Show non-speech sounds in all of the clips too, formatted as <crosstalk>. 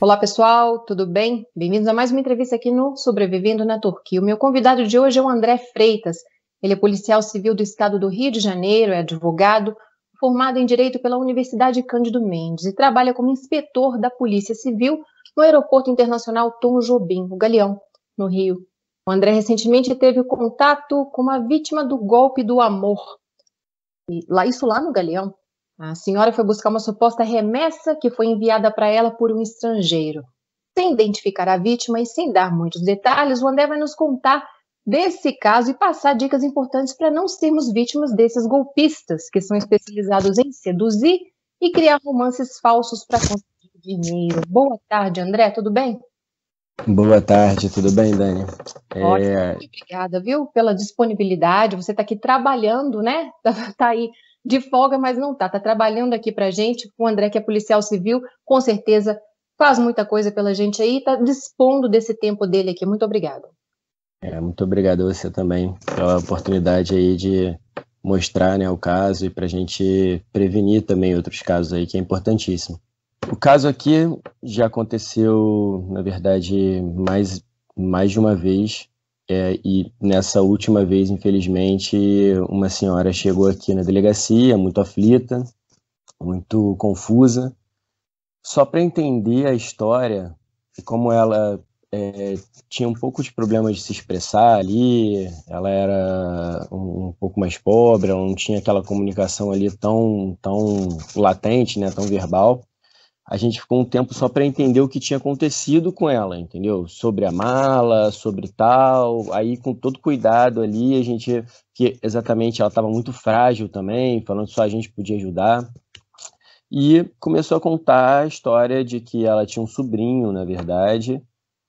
Olá, pessoal, tudo bem? Bem-vindos a mais uma entrevista aqui no Sobrevivendo na Turquia. O meu convidado de hoje é o André Freitas. Ele é policial civil do estado do Rio de Janeiro, é advogado, formado em Direito pela Universidade Cândido Mendes e trabalha como inspetor da Polícia Civil no Aeroporto Internacional Tom Jobim, o Galeão, no Rio. O André recentemente teve contato com uma vítima do golpe do amor. E lá, isso lá no Galeão. A senhora foi buscar uma suposta remessa que foi enviada para ela por um estrangeiro. Sem identificar a vítima e sem dar muitos detalhes, o André vai nos contar desse caso e passar dicas importantes para não sermos vítimas desses golpistas que são especializados em seduzir e criar romances falsos para conseguir dinheiro. Boa tarde, André, tudo bem? Boa tarde, tudo bem, Dani? É, Ótimo, obrigada, viu, pela disponibilidade. Você está aqui trabalhando, né? Está <laughs> tá aí de folga, mas não tá. Tá trabalhando aqui para gente. O André, que é policial civil, com certeza faz muita coisa pela gente aí. Tá dispondo desse tempo dele aqui. Muito obrigado. É, muito obrigado a você também pela oportunidade aí de mostrar né, o caso e para a gente prevenir também outros casos aí, que é importantíssimo. O caso aqui já aconteceu, na verdade, mais, mais de uma vez é, e nessa última vez, infelizmente, uma senhora chegou aqui na delegacia, muito aflita, muito confusa. Só para entender a história como ela é, tinha um pouco de problema de se expressar ali, ela era um, um pouco mais pobre, não tinha aquela comunicação ali tão, tão latente, né, tão verbal a gente ficou um tempo só para entender o que tinha acontecido com ela, entendeu? Sobre a mala, sobre tal. Aí, com todo cuidado ali, a gente. que Exatamente, ela estava muito frágil também, falando que só a gente podia ajudar. E começou a contar a história de que ela tinha um sobrinho, na verdade,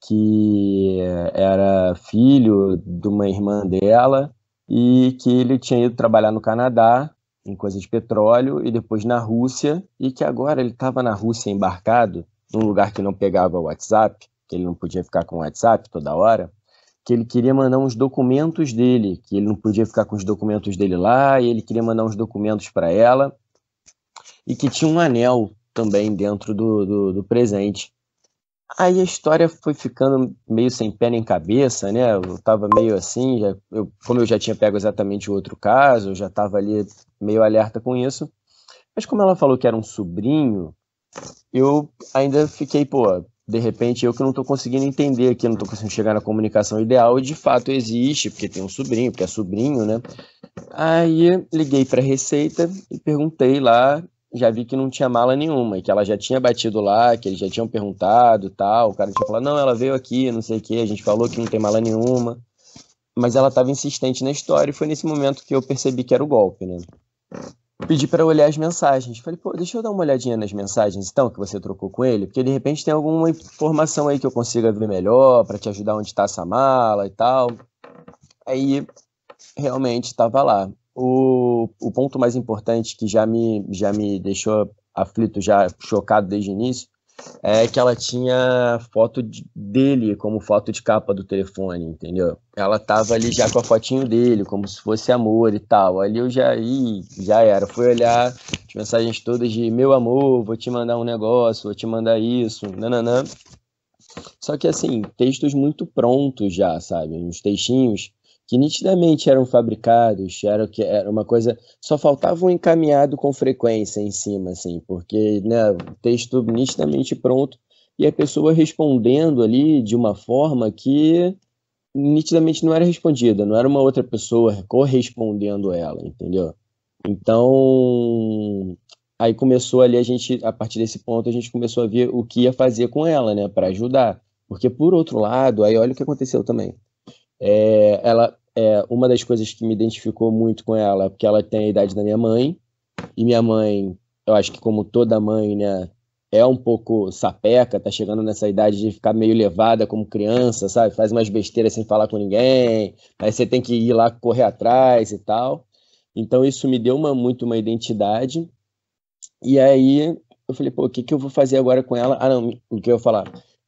que era filho de uma irmã dela e que ele tinha ido trabalhar no Canadá em coisa de petróleo e depois na Rússia e que agora ele estava na Rússia embarcado num lugar que não pegava o WhatsApp, que ele não podia ficar com o WhatsApp toda hora, que ele queria mandar uns documentos dele, que ele não podia ficar com os documentos dele lá e ele queria mandar uns documentos para ela e que tinha um anel também dentro do, do, do presente Aí a história foi ficando meio sem pé nem cabeça, né? Eu tava meio assim, já, eu, como eu já tinha pego exatamente o outro caso, eu já tava ali meio alerta com isso. Mas como ela falou que era um sobrinho, eu ainda fiquei, pô, de repente eu que não tô conseguindo entender aqui, não tô conseguindo chegar na comunicação ideal, e de fato existe, porque tem um sobrinho, porque é sobrinho, né? Aí liguei para a Receita e perguntei lá já vi que não tinha mala nenhuma, e que ela já tinha batido lá, que eles já tinham perguntado tal. O cara tinha falado, não, ela veio aqui, não sei o que, a gente falou que não tem mala nenhuma. Mas ela estava insistente na história, e foi nesse momento que eu percebi que era o golpe, né? Pedi para olhar as mensagens. Falei, pô, deixa eu dar uma olhadinha nas mensagens, então, que você trocou com ele, porque de repente tem alguma informação aí que eu consiga ver melhor, para te ajudar onde está essa mala e tal. Aí, realmente, estava lá o, o ponto mais importante que já me, já me deixou aflito, já chocado desde o início, é que ela tinha foto de, dele como foto de capa do telefone, entendeu? Ela tava ali já com a fotinho dele, como se fosse amor e tal. Ali eu já ia, já era. Fui olhar as mensagens todas de meu amor, vou te mandar um negócio, vou te mandar isso, nananã. Só que assim, textos muito prontos já, sabe? Uns textinhos que nitidamente eram fabricados, era que era uma coisa, só faltava um encaminhado com frequência em cima, assim, porque né, texto nitidamente pronto e a pessoa respondendo ali de uma forma que nitidamente não era respondida, não era uma outra pessoa correspondendo ela, entendeu? Então, aí começou ali a gente, a partir desse ponto a gente começou a ver o que ia fazer com ela, né, para ajudar, porque por outro lado, aí olha o que aconteceu também. É, ela é, uma das coisas que me identificou muito com ela é porque ela tem a idade da minha mãe, e minha mãe, eu acho que como toda mãe, né, é um pouco sapeca, tá chegando nessa idade de ficar meio levada como criança, sabe? Faz umas besteiras sem falar com ninguém, aí você tem que ir lá correr atrás e tal. Então isso me deu uma, muito uma identidade. E aí eu falei, pô, o que, que eu vou fazer agora com ela? Ah, não, o que eu ia falar?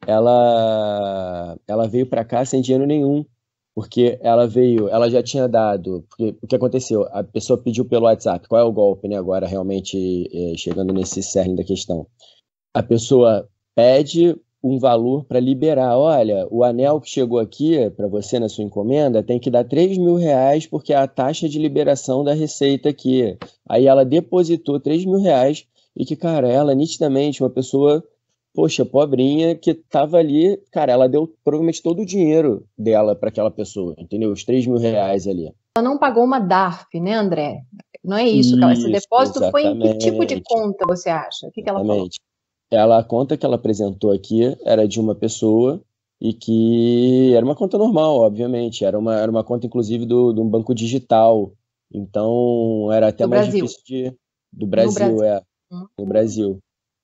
Ela, ela veio para cá sem dinheiro nenhum porque ela veio, ela já tinha dado, porque, o que aconteceu? A pessoa pediu pelo WhatsApp, qual é o golpe, né? Agora realmente é, chegando nesse cerne da questão. A pessoa pede um valor para liberar, olha, o anel que chegou aqui para você na sua encomenda tem que dar 3 mil reais porque é a taxa de liberação da receita aqui. Aí ela depositou 3 mil reais e que, cara, ela é nitidamente, uma pessoa poxa, pobrinha que tava ali, cara, ela deu provavelmente todo o dinheiro dela para aquela pessoa, entendeu? Os 3 mil reais ali. Ela não pagou uma DARF, né, André? Não é isso, isso Esse depósito exatamente. foi em que tipo de conta você acha? O que, que ela falou? Ela, a conta que ela apresentou aqui era de uma pessoa e que era uma conta normal, obviamente. Era uma, era uma conta, inclusive, do, de um banco digital. Então, era até do mais Brasil. difícil de. Do Brasil, é, uhum. do Brasil. é. Hum. Do Brasil.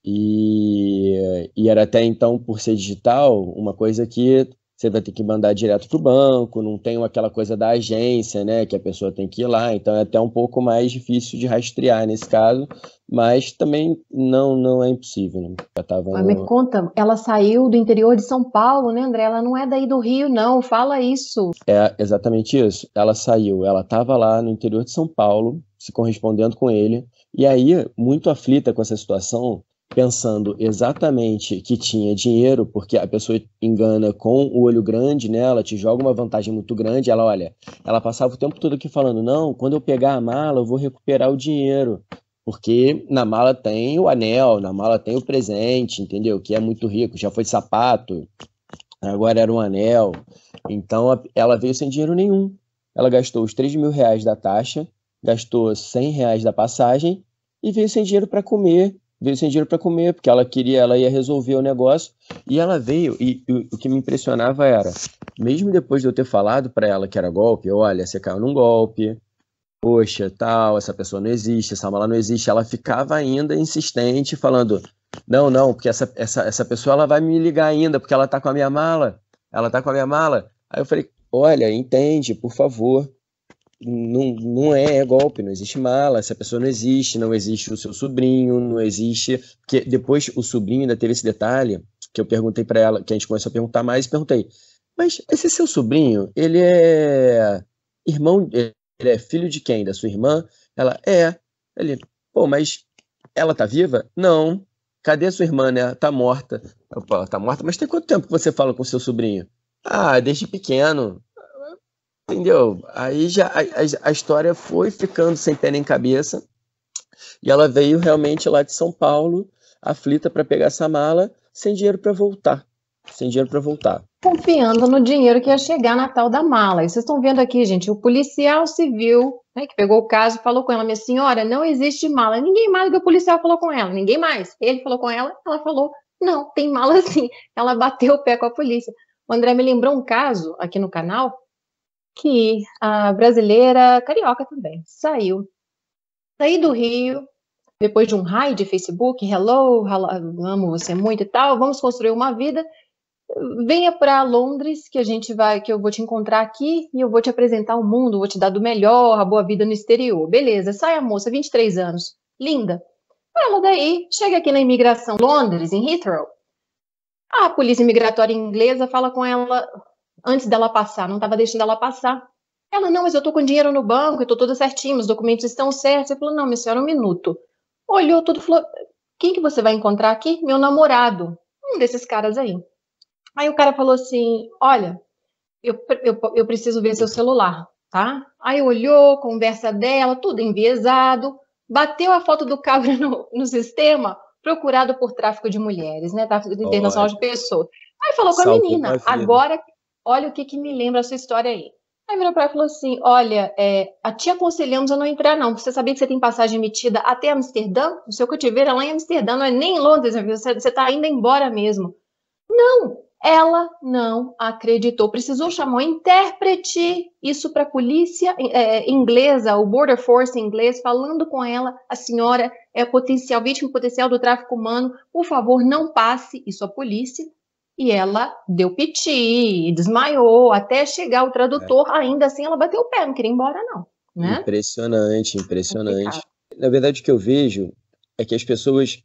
E, e era até então, por ser digital, uma coisa que você vai ter que mandar direto para o banco, não tem aquela coisa da agência, né, que a pessoa tem que ir lá, então é até um pouco mais difícil de rastrear nesse caso, mas também não não é impossível. Né? Já tava mas no... me conta, ela saiu do interior de São Paulo, né, André? Ela não é daí do Rio, não, fala isso. É exatamente isso, ela saiu, ela estava lá no interior de São Paulo, se correspondendo com ele, e aí, muito aflita com essa situação, pensando exatamente que tinha dinheiro, porque a pessoa engana com o olho grande, né? Ela te joga uma vantagem muito grande. Ela, olha, ela passava o tempo todo aqui falando: não, quando eu pegar a mala, eu vou recuperar o dinheiro. Porque na mala tem o anel, na mala tem o presente, entendeu? Que é muito rico, já foi sapato, agora era um anel. Então ela veio sem dinheiro nenhum. Ela gastou os 3 mil reais da taxa, gastou 100 reais da passagem e veio sem dinheiro para comer, veio sem dinheiro para comer, porque ela queria, ela ia resolver o negócio. E ela veio, e, e o que me impressionava era, mesmo depois de eu ter falado para ela que era golpe, olha, você caiu num golpe, poxa, tal, essa pessoa não existe, essa mala não existe, ela ficava ainda insistente, falando, não, não, porque essa, essa, essa pessoa ela vai me ligar ainda, porque ela tá com a minha mala, ela tá com a minha mala. Aí eu falei, olha, entende, por favor não, não é, é golpe, não existe mala, essa pessoa não existe, não existe o seu sobrinho, não existe. que Depois o sobrinho ainda teve esse detalhe que eu perguntei para ela, que a gente começou a perguntar mais, e perguntei: mas esse seu sobrinho, ele é irmão, ele é filho de quem? Da sua irmã? Ela é. Ele, pô, mas ela tá viva? Não. Cadê a sua irmã, né? Tá morta. Opa, tá morta, mas tem quanto tempo que você fala com seu sobrinho? Ah, desde pequeno entendeu? Aí já a, a, história foi ficando sem pé nem cabeça. E ela veio realmente lá de São Paulo, aflita para pegar essa mala, sem dinheiro para voltar. Sem dinheiro para voltar. Confiando no dinheiro que ia chegar na tal da mala. E vocês estão vendo aqui, gente, o policial civil, né, que pegou o caso, falou com ela: minha senhora, não existe mala. Ninguém mais do que o policial falou com ela, ninguém mais. Ele falou com ela, ela falou: não, tem mala sim. Ela bateu o pé com a polícia. O André me lembrou um caso aqui no canal que a brasileira carioca também saiu. Saí do Rio, depois de um raio de Facebook, hello, hello, amo você muito e tal, vamos construir uma vida. Venha para Londres, que a gente vai, que eu vou te encontrar aqui e eu vou te apresentar o mundo, vou te dar do melhor, a boa vida no exterior. Beleza, sai a moça, 23 anos, linda. Ela daí chega aqui na imigração Londres, em Heathrow. A polícia imigratória inglesa fala com ela: antes dela passar, não estava deixando ela passar. Ela, não, mas eu estou com dinheiro no banco, eu estou tudo certinho, os documentos estão certos. Ele falou, não, minha senhora, um minuto. Olhou tudo falou, quem que você vai encontrar aqui? Meu namorado, um desses caras aí. Aí o cara falou assim, olha, eu, eu, eu preciso ver seu celular, tá? Aí olhou, conversa dela, tudo enviesado, bateu a foto do cabra <laughs> no, no sistema, procurado por tráfico de mulheres, né? Tráfico internacional oh, de pessoas. Aí falou com a menina, agora... Vida olha o que, que me lembra essa sua história aí. Aí virou pra ela e falou assim: Olha, é, a te aconselhamos a não entrar, não. Você sabia que você tem passagem emitida até Amsterdã? O seu cativeiro é lá em Amsterdã, não é nem em Londres, você está indo embora mesmo. Não, ela não acreditou. Precisou chamar um intérprete, isso para a polícia é, inglesa, o Border Force inglês, falando com ela: a senhora é potencial, vítima potencial do tráfico humano, por favor, não passe. Isso à polícia e ela deu piti, desmaiou, até chegar o tradutor, é. ainda assim ela bateu o pé, não queria ir embora não. Né? Impressionante, impressionante. É Na verdade o que eu vejo é que as pessoas,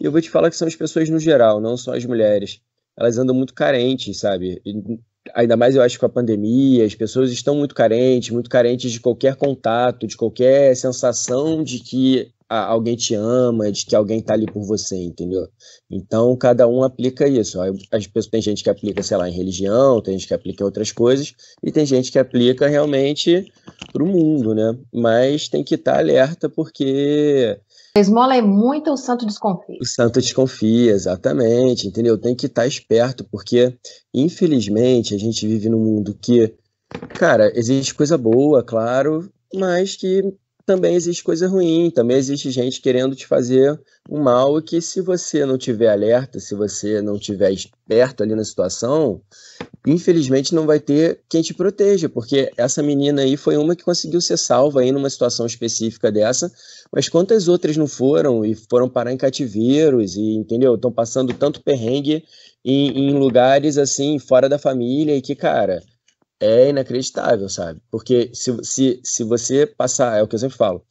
e eu vou te falar que são as pessoas no geral, não só as mulheres, elas andam muito carentes, sabe? E, ainda mais eu acho que com a pandemia, as pessoas estão muito carentes, muito carentes de qualquer contato, de qualquer sensação de que alguém te ama, de que alguém tá ali por você, entendeu? Então cada um aplica isso. As pessoas tem gente que aplica, sei lá, em religião, tem gente que aplica em outras coisas e tem gente que aplica realmente pro mundo, né? Mas tem que estar tá alerta porque a esmola é muito o santo desconfia. O santo desconfia, exatamente, entendeu? Tem que estar tá esperto porque infelizmente a gente vive num mundo que cara, existe coisa boa, claro, mas que também existe coisa ruim, também existe gente querendo te fazer um mal que se você não tiver alerta, se você não tiver esperto ali na situação, infelizmente não vai ter quem te proteja, porque essa menina aí foi uma que conseguiu ser salva aí numa situação específica dessa, mas quantas outras não foram e foram parar em cativeiros e entendeu? Estão passando tanto perrengue em, em lugares assim fora da família e que cara, é inacreditável, sabe? Porque se, se, se você passar, é o que eu sempre falo,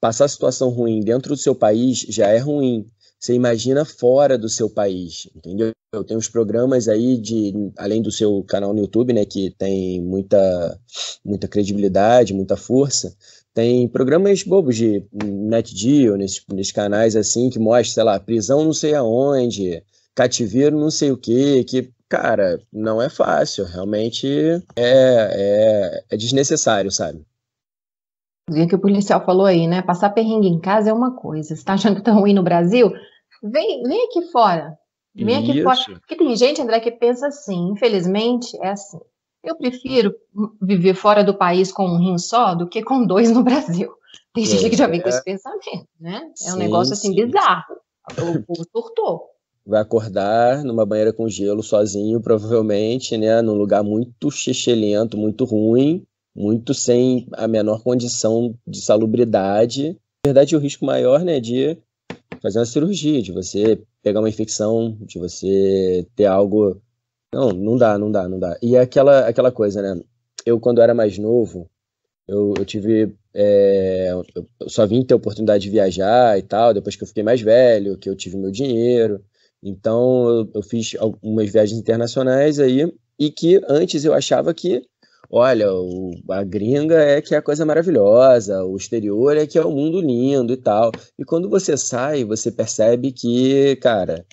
passar situação ruim dentro do seu país já é ruim. Você imagina fora do seu país, entendeu? Eu tenho os programas aí de além do seu canal no YouTube, né, que tem muita muita credibilidade, muita força. Tem programas bobos de NetGeo, nesses, nesses canais assim que mostra, sei lá, prisão não sei aonde, cativeiro não sei o que, que Cara, não é fácil, realmente é, é, é desnecessário, sabe? O que o policial falou aí, né? Passar perrengue em casa é uma coisa. Você tá achando que tá ruim no Brasil? Vem, vem aqui fora. Vem aqui Isso. fora. Porque tem gente, André, que pensa assim, infelizmente, é assim. Eu prefiro viver fora do país com um rim só do que com dois no Brasil. Tem gente é, que já vem com é. esse pensamento, né? É um negócio assim sim. bizarro. O povo surtou vai acordar numa banheira com gelo sozinho, provavelmente, né, num lugar muito xixelento, muito ruim, muito sem a menor condição de salubridade. Na verdade, o risco maior, né, de fazer uma cirurgia, de você pegar uma infecção, de você ter algo. Não, não dá, não dá, não dá. E é aquela, aquela coisa, né? Eu, quando era mais novo, eu, eu tive. É... eu só vim ter a oportunidade de viajar e tal, depois que eu fiquei mais velho, que eu tive meu dinheiro. Então, eu, fiz algumas viagens internacionais aí, e que antes eu achava que, olha, o, a gringa é que é a coisa maravilhosa, o exterior é que é o mundo lindo e tal. E quando você sai, você percebe que, cara,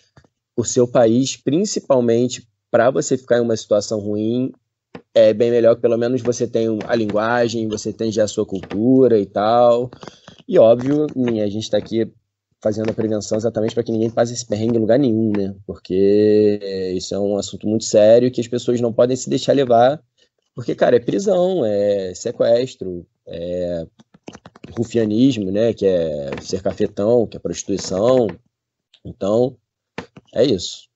o seu país, principalmente para você ficar em uma situação ruim, é bem melhor que pelo menos você tem a linguagem, você tem já a sua cultura e tal. E óbvio, a gente está aqui fazendo a prevenção exatamente para que ninguém passe esse perrengue em lugar nenhum, né? Porque isso é um assunto muito sério que as pessoas não podem se deixar levar, porque, cara, é prisão, é sequestro, é rufianismo, né? Que é ser cafetão, que é prostituição. Então, é isso.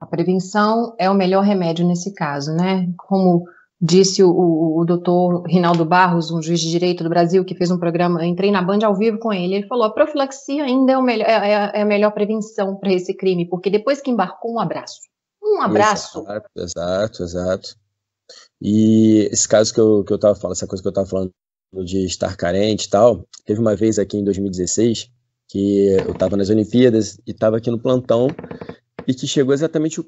A prevenção é o melhor remédio nesse caso, né? Como disse o, o, doutor Rinaldo Barros, um juiz de direito do Brasil, que fez um programa, entrei na Band ao vivo com ele, ele falou, a profilaxia ainda é, melhor, é, é, é a melhor prevenção para esse crime, porque depois que embarcou, um abraço. Um abraço. Exato, exato, exato. E esse caso que eu, que eu tava falando, essa coisa que eu estava falando de estar carente e tal, teve uma vez aqui em 2016 que eu estava nas Olimpíadas e estava aqui no plantão e que chegou exatamente o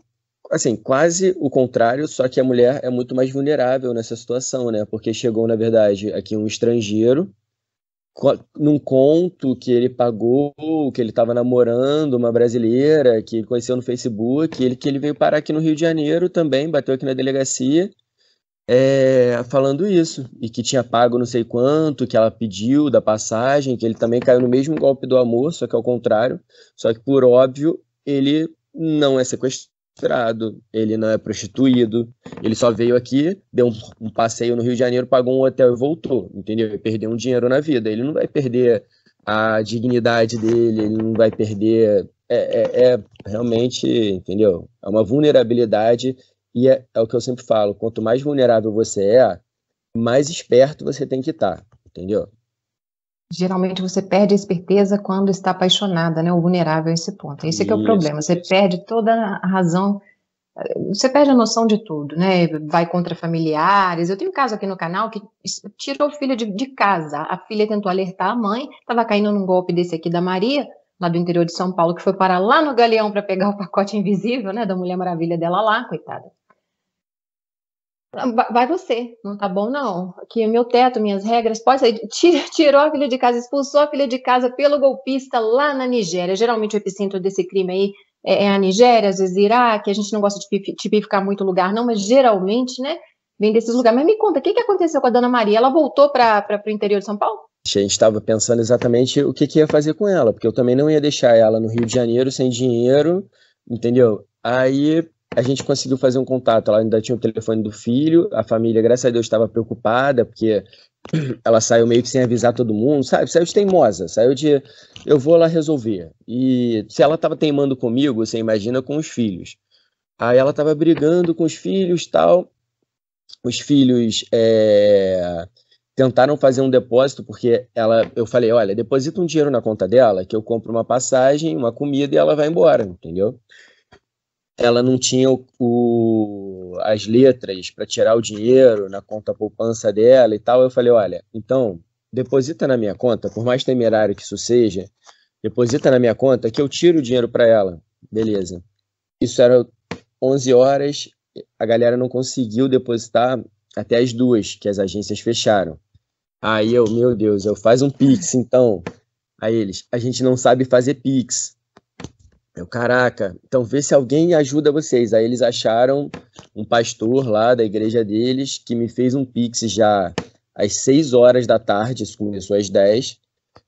assim, quase o contrário, só que a mulher é muito mais vulnerável nessa situação, né? Porque chegou, na verdade, aqui um estrangeiro num conto que ele pagou, que ele estava namorando uma brasileira que ele conheceu no Facebook, ele que ele veio parar aqui no Rio de Janeiro também, bateu aqui na delegacia, é, falando isso e que tinha pago não sei quanto, que ela pediu da passagem, que ele também caiu no mesmo golpe do amor, só que ao contrário, só que por óbvio ele não é sequestrado sequestrado, ele não é prostituído, ele só veio aqui, deu um, um passeio no Rio de Janeiro, pagou um hotel e voltou, entendeu? Ele perdeu um dinheiro na vida, ele não vai perder a dignidade dele, ele não vai perder. É, é, é realmente, entendeu? É uma vulnerabilidade e é, é, o que eu sempre falo: quanto mais vulnerável você é, mais esperto você tem que estar, tá, entendeu? Geralmente você perde a esperteza quando está apaixonada, né? Ou vulnerável a esse ponto. Esse é que é o problema. Você perde toda a razão, você perde a noção de tudo, né? Vai contra familiares. Eu tenho um caso aqui no canal que tirou o filho de, de casa. A filha tentou alertar a mãe, estava caindo num golpe desse aqui da Maria, lá do interior de São Paulo, que foi parar lá no Galeão para pegar o pacote invisível, né? Da Mulher Maravilha dela lá, coitada. Vai você, não tá bom não. Aqui é meu teto, minhas regras, pode sair. Tirou a filha de casa, expulsou a filha de casa pelo golpista lá na Nigéria. Geralmente o epicentro desse crime aí é, é a Nigéria, às vezes Iraque, a gente não gosta de tipificar muito lugar não, mas geralmente, né, vem desses lugares. Mas me conta, o que, que aconteceu com a Dona Maria? Ela voltou para o interior de São Paulo? A gente estava pensando exatamente o que, que ia fazer com ela, porque eu também não ia deixar ela no Rio de Janeiro sem dinheiro, entendeu? Aí a gente conseguiu fazer um contato. Ela ainda tinha o telefone do filho, a família, graças a Deus, estava preocupada, porque <clears throat> ela saiu meio que sem avisar todo mundo, sabe? Saiu de teimosa, saiu de eu vou lá resolver. E se ela estava teimando comigo, você imagina com os filhos. Aí ela estava brigando com os filhos tal. Os filhos é... tentaram fazer um depósito, porque ela, eu falei: olha, deposita um dinheiro na conta dela, que eu compro uma passagem, uma comida e ela vai embora, entendeu? ela não tinha o, o as letras para tirar o dinheiro na conta poupança dela e tal. Eu falei, olha, então deposita na minha conta, por mais temerário que isso seja, deposita na minha conta que eu tiro o dinheiro para ela. Beleza. Isso era 11 horas, a galera não conseguiu depositar até as duas, que as agências fecharam. Aí eu, meu Deus, eu faz um pix então. Aí eles, a gente não sabe fazer pix. Eu, caraca, então vê se alguém ajuda vocês. Aí eles acharam um pastor lá da igreja deles que me fez um pix já às 6 horas da tarde, isso começou às 10.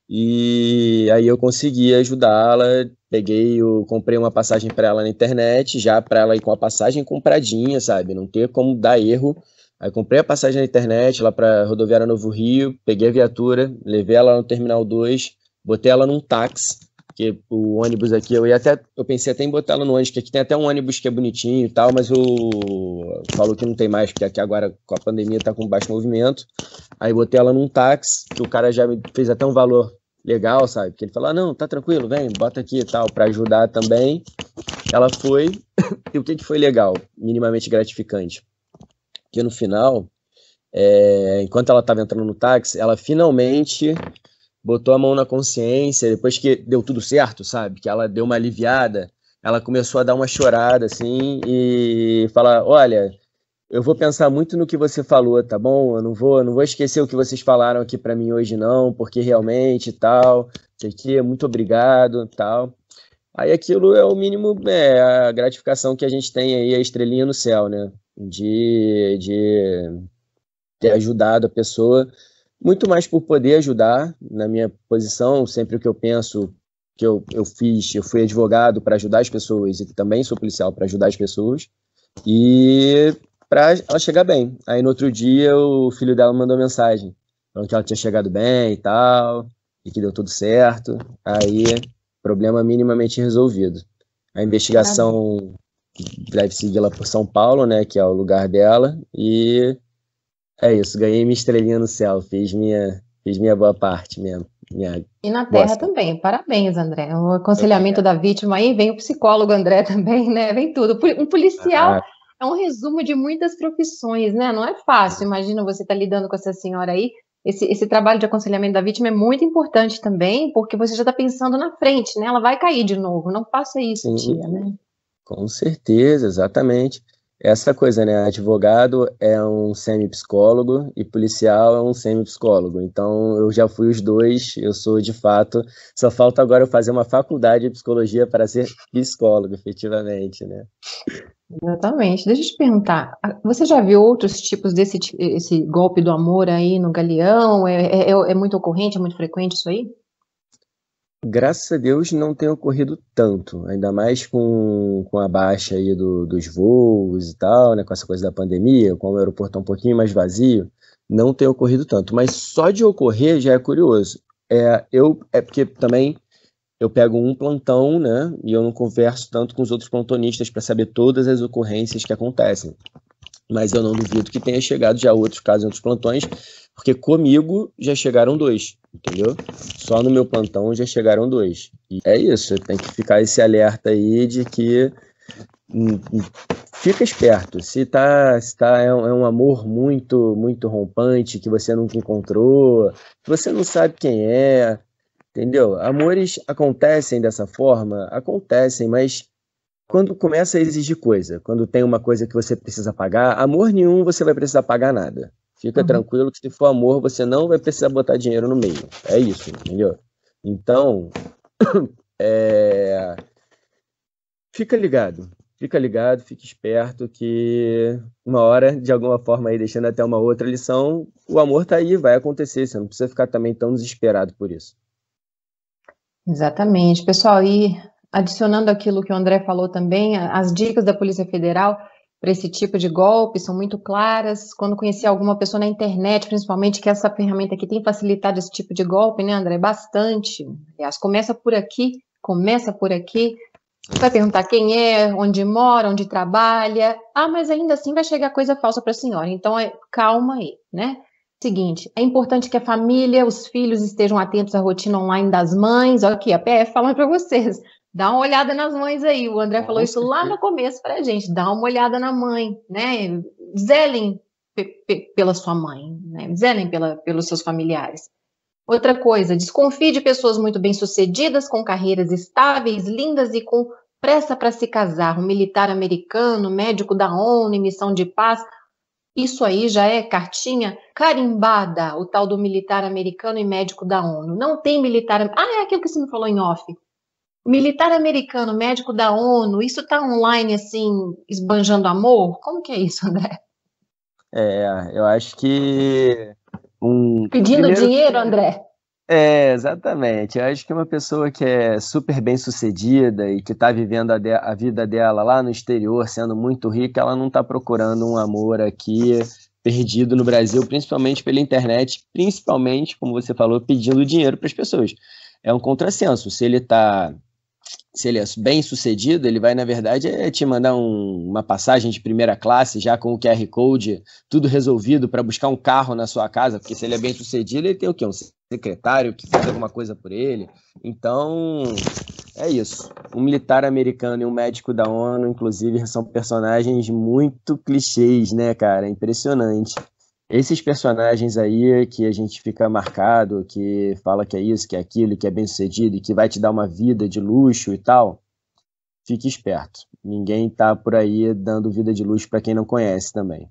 E aí eu consegui ajudá-la, peguei, eu comprei uma passagem para ela na internet, já para ela ir com a passagem compradinha, sabe? Não ter como dar erro. Aí comprei a passagem na internet lá para rodoviária Novo Rio, peguei a viatura, levei ela no terminal 2, botei ela num táxi porque o ônibus aqui, eu ia até. Eu pensei até em botá ela no ônibus, que aqui tem até um ônibus que é bonitinho e tal, mas o. Falou que não tem mais, porque aqui agora com a pandemia tá com baixo movimento. Aí botei ela num táxi, que o cara já me fez até um valor legal, sabe? Porque ele falou: ah, não, tá tranquilo, vem, bota aqui e tal, para ajudar também. Ela foi. <coughs> e o que, que foi legal? Minimamente gratificante. Que no final, é... enquanto ela tava entrando no táxi, ela finalmente botou a mão na consciência, depois que deu tudo certo, sabe? Que ela deu uma aliviada, ela começou a dar uma chorada, assim, e falar: olha, eu vou pensar muito no que você falou, tá bom? Eu não vou, não vou esquecer o que vocês falaram aqui para mim hoje, não, porque realmente tal, sei que, muito obrigado, tal. Aí aquilo é o mínimo, é a gratificação que a gente tem aí, a estrelinha no céu, né? De, de ter ajudado a pessoa muito mais por poder ajudar na minha posição, sempre o que eu penso que eu, eu fiz, eu fui advogado para ajudar as pessoas e também sou policial para ajudar as pessoas e para ela chegar bem. Aí no outro dia o filho dela mandou mensagem falando que ela tinha chegado bem e tal e que deu tudo certo. Aí problema minimamente resolvido. A investigação tá deve segui-la por São Paulo, né, que é o lugar dela e é isso, ganhei minha estrelinha no céu, fiz minha, fiz minha boa parte, minha, minha E na terra bosta. também, parabéns, André. O aconselhamento da vítima aí, vem o psicólogo André <laughs> também, né? Vem tudo. Um policial ah. é um resumo de muitas profissões, né? Não é fácil, imagina você estar tá lidando com essa senhora aí. Esse, esse trabalho de aconselhamento da vítima é muito importante também, porque você já está pensando na frente, né? Ela vai cair de novo, não faça isso, Sim. tia, né? Com certeza, exatamente essa coisa, né? Advogado é um semi-psicólogo e policial é um semi-psicólogo. Então, eu já fui os dois, eu sou de fato. Só falta agora eu fazer uma faculdade de psicologia para ser psicólogo, efetivamente, né? Exatamente. Deixa eu te perguntar, você já viu outros tipos desse esse golpe do amor aí no Galeão? É, é, é, é muito ocorrente, é muito frequente isso aí? Graças a Deus não tem ocorrido tanto, ainda mais com, com a baixa aí do, dos voos e tal, né, com essa coisa da pandemia, com o aeroporto um pouquinho mais vazio, não tem ocorrido tanto. Mas só de ocorrer já é curioso. É, eu, é porque também eu pego um plantão, né, e eu não converso tanto com os outros plantonistas para saber todas as ocorrências que acontecem. Mas eu não duvido que tenha chegado já outros casos em outros plantões porque comigo já chegaram dois, entendeu? Só no meu plantão já chegaram dois. E é isso, tem que ficar esse alerta aí de que hum, hum, fica esperto. Se tá, se tá é um, é, um, amor muito, muito rompante que você nunca encontrou, que você não sabe quem é, entendeu? Amores acontecem dessa forma, acontecem, mas quando começa a exigir coisa, quando tem uma coisa que você precisa pagar, amor nenhum você vai precisar pagar nada. Fica uhum. tranquilo que se for amor, você não vai precisar botar dinheiro no meio. É isso, entendeu? Então, <coughs> é... fica ligado. Fica ligado, fique esperto que uma hora, de alguma forma aí, deixando até uma outra lição, o amor tá aí, vai acontecer. Você não precisa ficar também tão desesperado por isso. Exatamente. Pessoal, e adicionando aquilo que o André falou também, as dicas da Polícia Federal, para esse tipo de golpe são muito claras. Quando conheci alguma pessoa na internet, principalmente, que essa ferramenta aqui tem facilitado esse tipo de golpe, né, André? Bastante. Aliás, começa por aqui, começa por aqui. Vai perguntar quem é, onde mora, onde trabalha. Ah, mas ainda assim vai chegar coisa falsa para a senhora. Então, é, calma aí, né? Seguinte, é importante que a família, os filhos estejam atentos à rotina online das mães. Olha aqui, a PF falando para vocês. Dá uma olhada nas mães aí. O André falou isso lá no começo para a gente. Dá uma olhada na mãe, né? Zelem pela sua mãe, né? Zelem pela, pelos seus familiares. Outra coisa, desconfie de pessoas muito bem-sucedidas, com carreiras estáveis, lindas e com pressa para se casar. Um militar americano, médico da ONU, missão de paz. Isso aí já é cartinha carimbada, o tal do militar americano e médico da ONU. Não tem militar. Ah, é aquilo que você me falou em off militar americano, médico da ONU, isso está online, assim, esbanjando amor? Como que é isso, <laughs> André? É, eu acho que... Um, Pedindo primeiro... dinheiro, André? É, exatamente. Eu acho que uma pessoa que é super bem sucedida e que está vivendo a, de, a, vida dela lá no exterior, sendo muito rica, ela não está procurando um amor aqui perdido no Brasil, principalmente pela internet, principalmente, como você falou, pedindo dinheiro para as pessoas. É um contrassenso. Se ele está se ele é bem sucedido, ele vai, na verdade, é te mandar um, uma passagem de primeira classe já com o QR Code, tudo resolvido para buscar um carro na sua casa, porque se ele é bem sucedido, ele tem o quê? Um secretário que faz alguma coisa por ele. Então, é isso. Um militar americano e um médico da ONU, inclusive, são personagens muito clichês, né, cara? É impressionante esses personagens aí que a gente fica marcado, que fala que é isso, que é aquilo, que é bem sucedido e que vai te dar uma vida de luxo e tal, fique esperto. Ninguém tá por aí dando vida de luxo para quem não conhece também.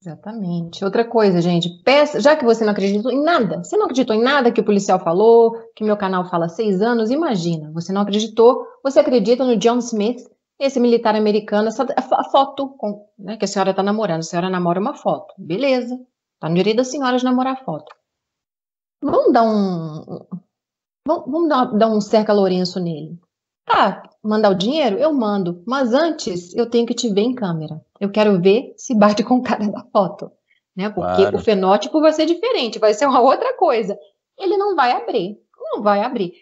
Exatamente. Outra coisa, gente, peça, já que você não acreditou em nada, você não acreditou em nada que o policial falou, que meu canal fala há seis anos, imagina, você não acreditou, você acredita no John Smith esse militar americano, essa, a foto com, né, que a senhora está namorando, a senhora namora uma foto, beleza, está no direito da senhora de namorar a foto. Vamos dar um. Vamos, vamos dar, dar um cerca Lourenço nele. Tá, mandar o dinheiro? Eu mando. Mas antes eu tenho que te ver em câmera. Eu quero ver se bate com o cara da foto. Né? Porque claro. o fenótipo vai ser diferente, vai ser uma outra coisa. Ele não vai abrir. Não vai abrir.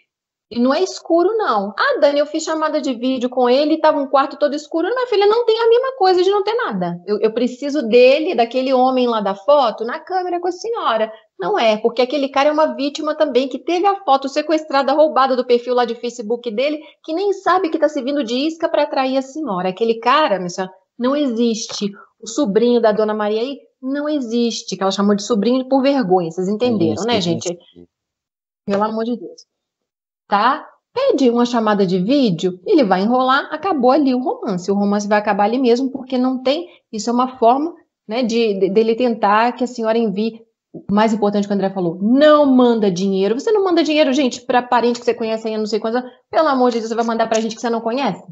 E não é escuro, não. Ah, Dani, eu fiz chamada de vídeo com ele, estava um quarto todo escuro. Minha filha não tem a mesma coisa de não ter nada. Eu, eu, preciso dele, daquele homem lá da foto, na câmera com a senhora. Não é, porque aquele cara é uma vítima também, que teve a foto sequestrada, roubada do perfil lá de Facebook dele, que nem sabe que está se vindo de isca para atrair a senhora. Aquele cara, minha senhora, não existe. O sobrinho da dona Maria aí não existe, que ela chamou de sobrinho por vergonha. Vocês entenderam, Isso, né, gente? Pelo amor de Deus tá? Pede uma chamada de vídeo, ele vai enrolar, acabou ali o romance. O romance vai acabar ali mesmo, porque não tem. Isso é uma forma né, de, de dele tentar que a senhora envie o mais importante que o André falou, não manda dinheiro. Você não manda dinheiro, gente, para parente que você conhece aí não sei quantos anos. Pelo amor de Deus, você vai mandar para gente que você não conhece?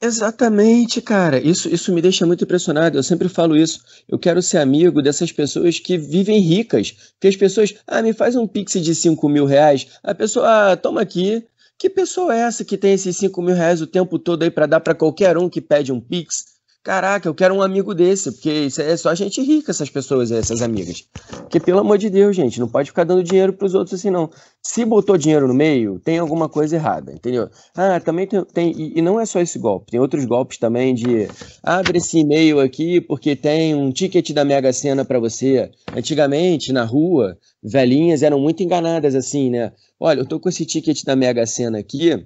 Exatamente, cara. Isso, isso me deixa muito impressionado. Eu sempre falo isso. Eu quero ser amigo dessas pessoas que vivem ricas. Que as pessoas, ah, me faz um pix de 5 mil reais. A pessoa, ah, toma aqui. Que pessoa é essa que tem esses 5 mil reais o tempo todo aí para dar para qualquer um que pede um pix? Caraca, eu quero um amigo desse, porque isso é só gente rica, essas pessoas, essas amigas. Porque, pelo amor de Deus, gente, não pode ficar dando dinheiro pros outros assim, não. Se botou dinheiro no meio, tem alguma coisa errada, entendeu? Ah, também tem. tem e, e não é só esse golpe, tem outros golpes também de abre esse e-mail aqui porque tem um ticket da Mega Sena para você. Antigamente, na rua, velhinhas eram muito enganadas assim, né? Olha, eu tô com esse ticket da Mega Sena aqui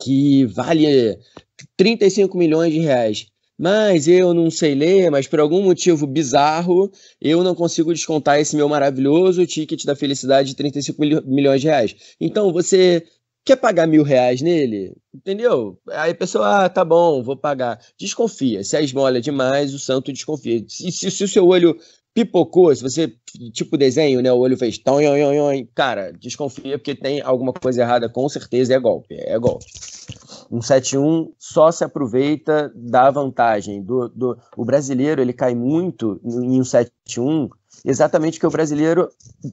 que vale 35 milhões de reais mas eu não sei ler, mas por algum motivo bizarro, eu não consigo descontar esse meu maravilhoso ticket da felicidade de 35 mil milhões de reais. Então você quer pagar mil reais nele? Entendeu? Aí a pessoa, ah, tá bom, vou pagar. Desconfia. Se a é esmola é demais, o santo desconfia. Se, se, se o seu olho pipocou, se você, tipo desenho, né, o olho fez tão, yon, yon, yon, cara, desconfia porque tem alguma coisa errada, com certeza é golpe, é golpe um 7-1 só se aproveita da vantagem. Do, do, o brasileiro ele cai muito em um 7-1 exatamente que o brasileiro,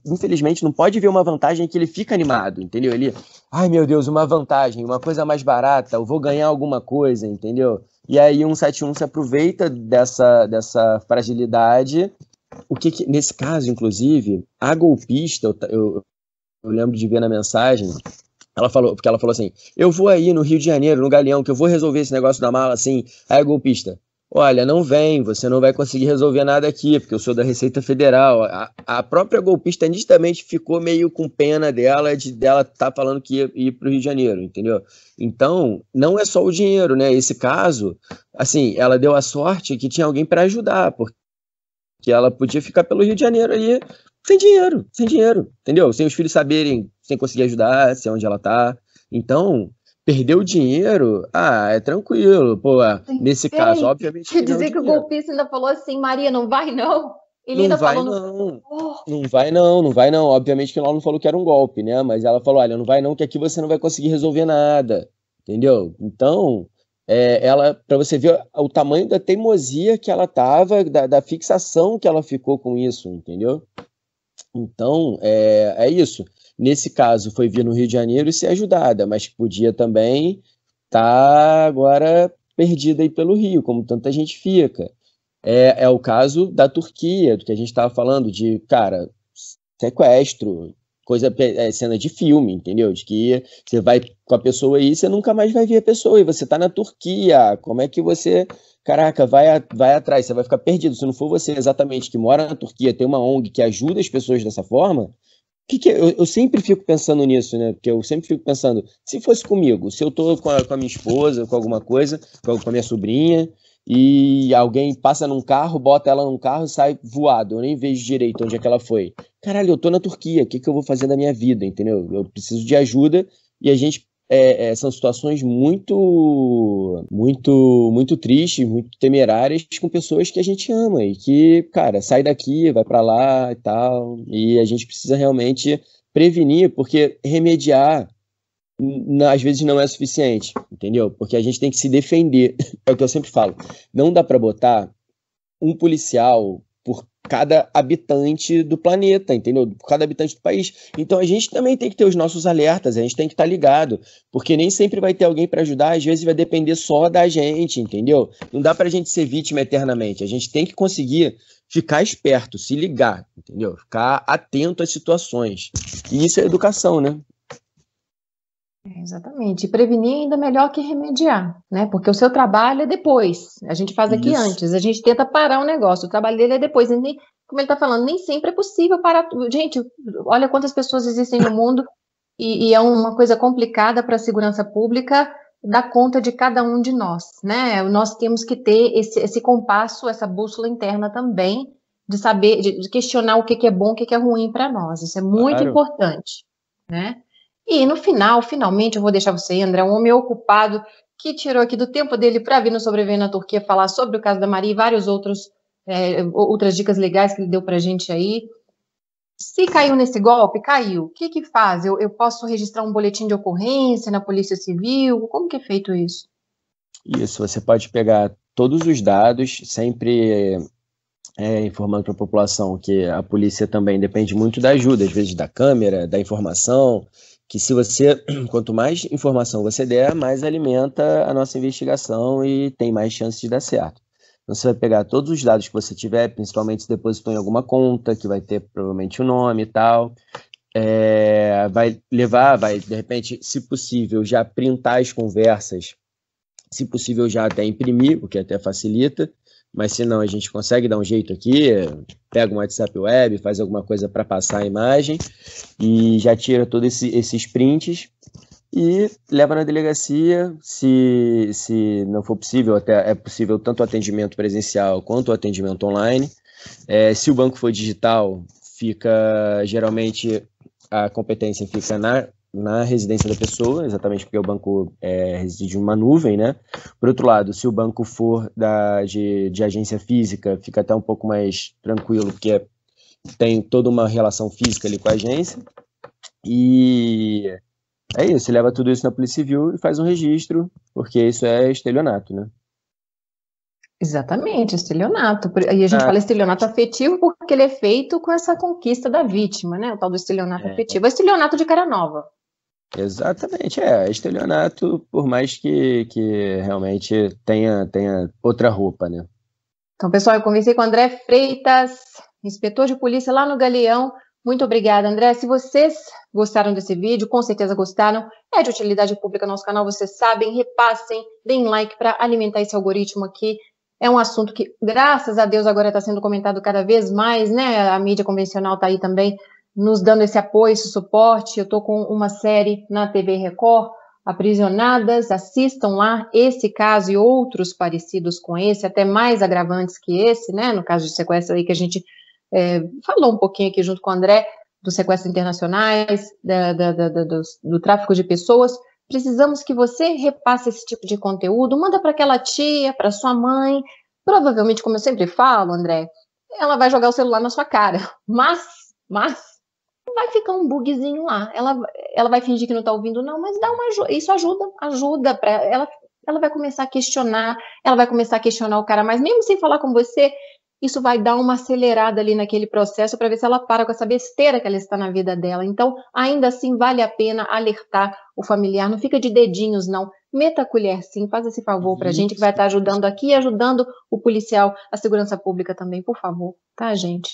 infelizmente, não pode ver uma vantagem que ele fica animado, entendeu? Ele, ai meu Deus, uma vantagem, uma coisa mais barata, eu vou ganhar alguma coisa, entendeu? E aí um 71 se aproveita dessa, dessa fragilidade. O que, que nesse caso, inclusive, a golpista, eu, eu, eu lembro de ver na mensagem, ela falou, porque ela falou assim: eu vou aí no Rio de Janeiro, no Galeão, que eu vou resolver esse negócio da mala assim. Aí a golpista, olha, não vem, você não vai conseguir resolver nada aqui, porque eu sou da Receita Federal. A, a própria golpista nitidamente ficou meio com pena dela, de dela tá falando que ia, ir para o Rio de Janeiro, entendeu? Então, não é só o dinheiro, né? Esse caso, assim, ela deu a sorte que tinha alguém para ajudar, porque que ela podia ficar pelo Rio de Janeiro ali sem dinheiro, sem dinheiro, entendeu? Sem os filhos saberem, sem conseguir ajudar, sem é onde ela tá. Então, perdeu o dinheiro, ah, é tranquilo. Pô, ah, nesse caso, obviamente. Quer dizer que o golpista ainda falou assim, Maria, não vai não? Ele não vai, não. não vai não, não vai não. Obviamente que ela não falou que era um golpe, né? Mas ela falou, olha, não vai não, que aqui você não vai conseguir resolver nada, entendeu? Então, é, ela, para você ver o tamanho da teimosia que ela tava, da, da fixação que ela ficou com isso, entendeu? Então, é, é isso. Nesse caso, foi vir no Rio de Janeiro e ser ajudada, mas podia também estar tá agora perdida aí pelo Rio, como tanta gente fica. É, é o caso da Turquia, do que a gente estava falando, de, cara, sequestro, coisa é, cena de filme, entendeu? De que você vai com a pessoa aí, você nunca mais vai ver a pessoa e você tá na Turquia. Como é que você, caraca, vai vai atrás, você vai ficar perdido. Se não for você exatamente que mora na Turquia, tem uma ONG que ajuda as pessoas dessa forma, que, que eu, eu, sempre fico pensando nisso, né? Porque eu sempre fico pensando, se fosse comigo, se eu tô com a, com a minha esposa, com alguma coisa, com a, com a minha sobrinha, e alguém passa num carro, bota ela num carro e sai voado. Eu nem vejo direito onde é que ela foi. Caralho, eu tô na Turquia, o que, que eu vou fazer da minha vida, entendeu? Eu preciso de ajuda e a gente. É, é, são situações muito, muito, muito tristes, muito temerárias com pessoas que a gente ama e que, cara, sai daqui, vai para lá e tal. E a gente precisa realmente prevenir, porque remediar às vezes não é suficiente, entendeu? Porque a gente tem que se defender. <laughs> É o que eu sempre falo. Não dá para botar um policial por cada habitante do planeta, entendeu? Por cada habitante do país. Então a gente também tem que ter os nossos alertas, a gente tem que estar tá ligado, porque nem sempre vai ter alguém para ajudar, às vezes vai depender só da gente, entendeu? Não dá para a gente ser vítima eternamente. A gente tem que conseguir ficar esperto, se ligar, entendeu? Ficar atento às situações. E isso é educação, né? É, exatamente. E prevenir é ainda melhor que remediar, né? Porque o seu trabalho é depois. A gente faz aqui Isso. antes, a gente tenta parar o negócio, o trabalho dele é depois. Nem, como ele está falando, nem sempre é possível parar Gente, olha quantas pessoas existem no mundo e, e é uma coisa complicada para a segurança pública dar conta de cada um de nós, né? Nós temos que ter esse, esse compasso, essa bússola interna também, de saber, de, de questionar o que, que é bom, o que, que é ruim para nós. Isso é muito claro. importante, né? E no final, finalmente, eu vou deixar você, André, um homem ocupado que tirou aqui do tempo dele para vir no Sobreviver na Turquia falar sobre o caso da Maria e vários outros é, outras dicas legais que ele deu para gente aí. Se caiu nesse golpe, caiu. O que, que faz? Eu, eu posso registrar um boletim de ocorrência na Polícia Civil? Como que é feito isso? Isso, você pode pegar todos os dados, sempre é, informando para a população que a polícia também depende muito da ajuda, às vezes da câmera, da informação, que se você, <clears throat> quanto mais informação você der, mais alimenta a nossa investigação e tem mais chance de dar certo. Então você vai pegar todos os dados que você tiver, principalmente se depositou em alguma conta, que vai ter provavelmente o um nome e tal. É, vai levar, vai, de repente, se possível, já printar as conversas, se possível, já até imprimir, o que até facilita mas se não, a gente consegue dar um jeito aqui, pega um WhatsApp web, faz alguma coisa para passar a imagem e já tira todos esse, esses prints e leva na delegacia, se, se não for possível, até é possível tanto o atendimento presencial quanto o atendimento online. É, se o banco for digital, fica geralmente a competência fica na na residência da pessoa, exatamente porque o banco é, reside em uma nuvem, né? Por outro lado, se o banco for da, de, de agência física, fica até um pouco mais tranquilo, porque é, tem toda uma relação física ali com a agência. E é isso, você leva tudo isso na Polícia Civil e faz um registro, porque isso é estelionato, né? Exatamente, estelionato. E a gente ah. fala estelionato afetivo porque ele é feito com essa conquista da vítima, né? O tal do estelionato é. afetivo. É estelionato de cara nova. Exatamente, é. Estelionato, por mais que, que realmente tenha, tenha outra roupa, né? Então, pessoal, eu conversei com o André Freitas, inspetor de polícia lá no Galeão. Muito obrigada, André. Se vocês gostaram desse vídeo, com certeza gostaram, é de utilidade pública nosso canal, vocês sabem, repassem, deem like para alimentar esse algoritmo aqui. É um assunto que, graças a Deus, agora está sendo comentado cada vez mais, né? A mídia convencional está aí também nos dando esse apoio, esse suporte. Eu estou com uma série na TV Record, Aprisionadas. Assistam lá esse caso e outros parecidos com esse, até mais agravantes que esse, né? No caso de sequestro aí que a gente é, falou um pouquinho aqui junto com o André, dos sequestros internacionais, da, da, da, do, do tráfico de pessoas. Precisamos que você repasse esse tipo de conteúdo, manda para aquela tia, para sua mãe. Provavelmente, como eu sempre falo, André, ela vai jogar o celular na sua cara. <laughs> Mas, mas vai ficar um bugzinho lá. Ela, ela vai fingir que não está ouvindo, não, mas dá uma isso ajuda, ajuda para ela. Ela vai começar a questionar, ela vai começar a questionar o cara, mas mesmo sem falar com você, isso vai dar uma acelerada ali naquele processo para ver se ela para com essa besteira que ela está na vida dela. Então, ainda assim, vale a pena alertar o familiar, não fica de dedinhos, não. Meta a colher sim, faz esse favor para a gente que vai estar tá ajudando aqui e ajudando o policial, a segurança pública também, por favor, tá, gente?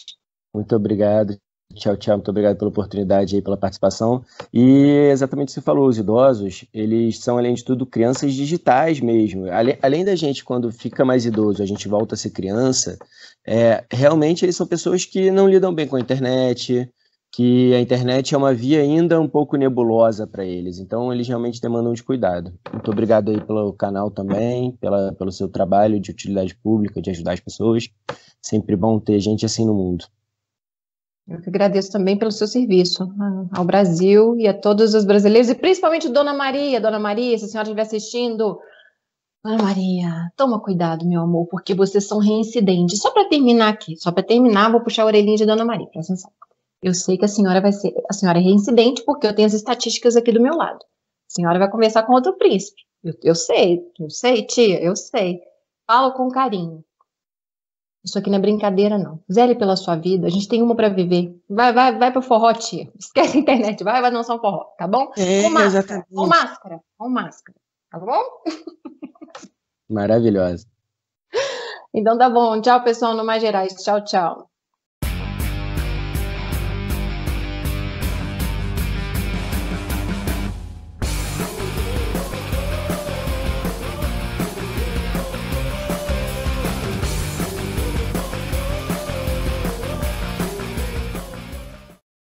Muito obrigado, Tchau, tchau. Muito obrigado pela oportunidade e pela participação. E exatamente o que você falou, os idosos, eles são, além de tudo, crianças digitais mesmo. Além, além da gente, quando fica mais idoso, a gente volta a ser criança, é, realmente eles são pessoas que não lidam bem com a internet, que a internet é uma via ainda um pouco nebulosa para eles. Então, eles realmente demandam de cuidado. Muito obrigado aí pelo canal também, pela, pelo seu trabalho de utilidade pública, de ajudar as pessoas. Sempre bom ter gente assim no mundo. Eu que agradeço também pelo seu serviço né, ao Brasil e a todos os brasileiros, e principalmente Dona Maria. Dona Maria, se a senhora estiver assistindo, Dona Maria, toma cuidado, meu amor, porque vocês são reincidentes. Só para terminar aqui, só para terminar, vou puxar a orelhinha de Dona Maria, presta atenção. Eu sei que a senhora vai ser, a senhora é reincidente porque eu tenho as estatísticas aqui do meu lado. A senhora vai conversar com outro príncipe. Eu, eu sei, eu sei, tia, eu sei. Fala com carinho. Isso aqui não é brincadeira, não. Zele pela sua vida, a gente tem uma para viver. Vai, vai, vai pro forró, tia. Esquece a internet, vai, vai dançar um forró, tá bom? É, com máscara, exatamente. com máscara, com máscara, tá bom? Maravilhosa. Então tá bom. Tchau, pessoal, no Mais Gerais. Tchau, tchau.